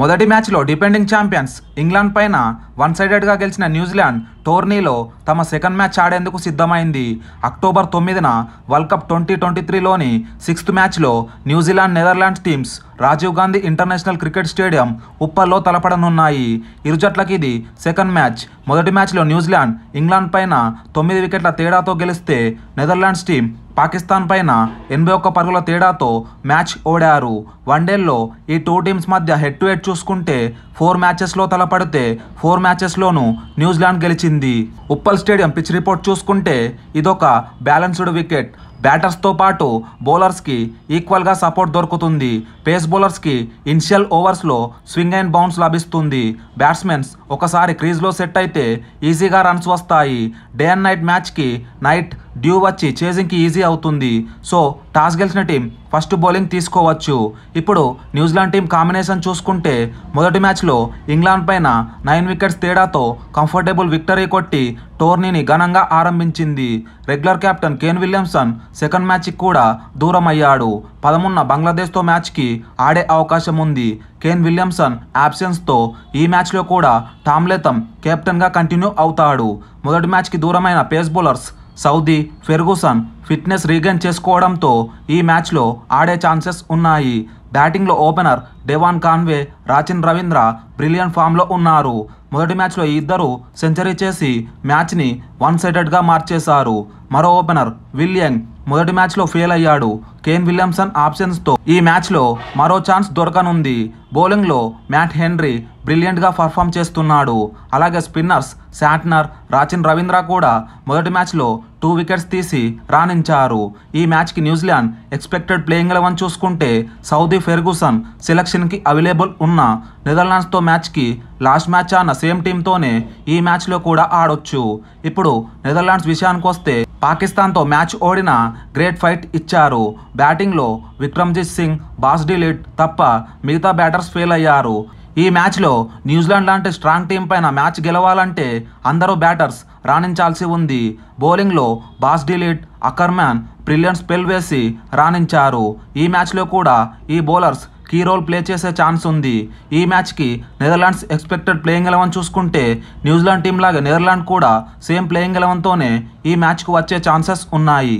మొదటి మ్యాచ్లో defending champions England పైన వన్ సైడెడ్గా గెలిచిన న్యూజిలాండ్ టోర్నీలో తమ సెకండ్ మ్యాచ్ ఆడేందుకు సిద్ధమైంది అక్టోబర్ తొమ్మిదిన వరల్డ్ కప్ ట్వంటీ ట్వంటీ త్రీలోని సిక్స్త్ మ్యాచ్లో New Zealand Netherlands teams Rajiv Gandhi international cricket stadium ఉప్పల్లో తలపడనున్నాయి ఇరు జట్లకి ఇది సెకండ్ మ్యాచ్ మొదటి మ్యాచ్లో న్యూజిలాండ్ ఇంగ్లాండ్ పైన తొమ్మిది వికెట్ల తేడాతో గెలిస్తే నెదర్లాండ్స్ టీం పాకిస్తాన్ పైన ఎనభై ఒక్క పరుగుల తేడాతో మ్యాచ్ ఓడారు వన్డేల్లో ఈ టూ టీమ్స్ మధ్య హెడ్ టు హెడ్ చూసుకుంటే ఫోర్ మ్యాచెస్లో తలపడితే ఫోర్ మ్యాచెస్లోనూ న్యూజిలాండ్ Zealand Uppal stadium pitch report చూసుకుంటే ఇదొక బ్యాలెన్స్డ్ వికెట్ బ్యాటర్స్తో పాటు బౌలర్స్కి ఈక్వల్గా సపోర్ట్ దొరుకుతుంది పేస్ బౌలర్స్కి ఇనిషియల్ ఓవర్స్లో స్వింగ్ అండ్ బౌన్స్ లభిస్తుంది బ్యాట్స్మెన్స్ ఒకసారి క్రీజ్లో సెట్ అయితే ఈజీగా రన్స్ వస్తాయి డే అండ్ నైట్ మ్యాచ్కి నైట్ డ్యూ వచ్చి చేజింగ్కి ఈజీ అవుతుంది సో టాస్ గెలిచిన టీం ఫస్ట్ బౌలింగ్ తీసుకోవచ్చు ఇప్పుడు న్యూజిలాండ్ టీం కాంబినేషన్ చూసుకుంటే మొదటి మ్యాచ్లో ఇంగ్లాండ్ పైన నైన్ వికెట్స్ తేడాతో కంఫర్టబుల్ విక్టరీ కొట్టి టోర్నీని ఘనంగా ఆరంభించింది regular captain Kane Williamson second మ్యాచ్కి కూడా దూరం అయ్యాడు పదమున్న బంగ్లాదేశ్తో మ్యాచ్కి ఆడే అవకాశం ఉంది కేన్ విలియమ్సన్ యాబ్సెన్స్తో ఈ మ్యాచ్లో కూడా టామ్లేతం కెప్టెన్గా కంటిన్యూ అవుతాడు మొదటి మ్యాచ్కి దూరమైన pace bowlers Southee Ferguson fitness regain చేసుకోవడంతో ఈ మ్యాచ్లో ఆడే ఛాన్సెస్ ఉన్నాయి బ్యాటింగ్లో opener Devon Conway Rachin Ravindra brilliant ఫామ్లో ఉన్నారు మొదటి మ్యాచ్లో ఈ ఇద్దరు సెంచరీ చేసి మ్యాచ్ని వన్ సైడెడ్గా మార్చేశారు మరో ఓపెనర్ విలియంగ్ మొదటి మ్యాచ్లో ఫెయిల్ అయ్యాడు కేన్ విలియమ్సన్ ఆప్షన్స్తో ఈ మ్యాచ్లో మరో ఛాన్స్ దొరకనుంది బౌలింగ్లో మ్యాట్ హెన్రీ బ్రిలియంట్గా పర్ఫామ్ చేస్తున్నాడు అలాగే స్పిన్నర్స్ శాట్నర్ రాచిన్ రవీంద్ర కూడా మొదటి మ్యాచ్లో టూ వికెట్స్ తీసి రాణించారు ఈ మ్యాచ్కి న్యూజిలాండ్ ఎక్స్పెక్టెడ్ ప్లేయింగ్ లెవెన్ చూసుకుంటే సౌదీ ఫెర్గుసన్ సెలక్షన్కి అవైలబుల్ ఉన్న నెదర్లాండ్స్తో మ్యాచ్కి లాస్ట్ మ్యాచ్ అన్న సేమ్ టీంతోనే ఈ మ్యాచ్లో కూడా ఆడొచ్చు ఇప్పుడు నెదర్లాండ్స్ విషయానికి వస్తే పాకిస్తాన్తో మ్యాచ్ ఓడిన గ్రేట్ ఫైట్ ఇచ్చారు బ్యాటింగ్లో విక్రమ్జిత్ సింగ్ బాస్ డిలిట్ తప్ప మిగతా బ్యాటర్స్ ఫెయిల్ అయ్యారు ఈ మ్యాచ్లో న్యూజిలాండ్ లాంటి స్ట్రాంగ్ టీం పైన మ్యాచ్ గెలవాలంటే అందరూ బ్యాటర్స్ రాణించాల్సి ఉంది బౌలింగ్లో బాస్డిలిట్ అకర్మ్యాన్ బ్రిలియంట్ స్పెల్ వేసి రాణించారు ఈ మ్యాచ్లో కూడా ఈ బౌలర్స్ కీ రోల్ ప్లే చేసే ఛాన్స్ ఉంది ఈ మ్యాచ్కి నెదర్లాండ్స్ ఎక్స్పెక్టెడ్ ప్లేయింగ్ ఎలవన్ చూసుకుంటే న్యూజిలాండ్ టీం లాగా నెదర్లాండ్ కూడా సేమ్ ప్లేయింగ్ ఎలవన్తోనే ఈ మ్యాచ్కు వచ్చే ఛాన్సెస్ ఉన్నాయి